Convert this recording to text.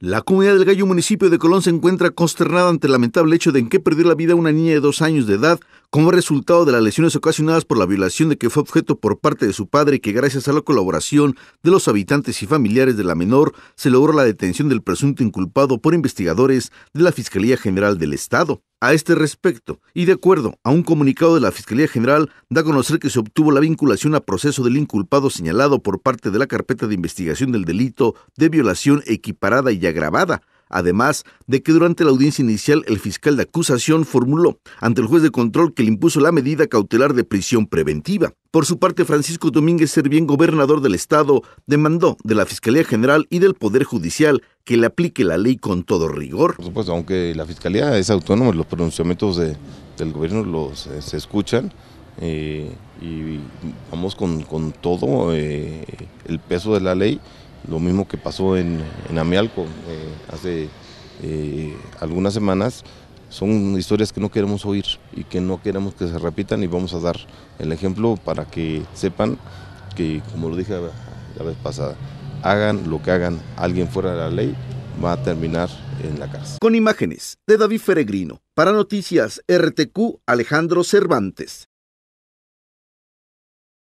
La comunidad del Gallo, municipio de Colón, se encuentra consternada ante el lamentable hecho de en que perdió la vida una niña de dos años de edad como resultado de las lesiones ocasionadas por la violación de que fue objeto por parte de su padre y que gracias a la colaboración de los habitantes y familiares de la menor se logró la detención del presunto inculpado por investigadores de la Fiscalía General del Estado a este respecto y de acuerdo a un comunicado de la Fiscalía General da a conocer que se obtuvo la vinculación a proceso del inculpado señalado por parte de la carpeta de investigación del delito de violación equiparada y agravada además de que durante la audiencia inicial el fiscal de acusación formuló ante el juez de control que le impuso la medida cautelar de prisión preventiva. Por su parte, Francisco Domínguez bien gobernador del estado, demandó de la Fiscalía General y del Poder Judicial que le aplique la ley con todo rigor. Por supuesto, aunque la Fiscalía es autónoma, los pronunciamientos del gobierno los, eh, se escuchan. Eh, y vamos con, todo eh, el peso de la ley lo mismo que pasó en, Amialco eh, hace eh, algunas semanas, son historias que no queremos oír y que no queremos que se repitan y vamos a dar el ejemplo para que sepan que, como lo dije la vez pasada, hagan lo que hagan, alguien fuera de la ley va a terminar en la casa. Con imágenes de David Feregrino, para Noticias RTQ Alejandro Cervantes.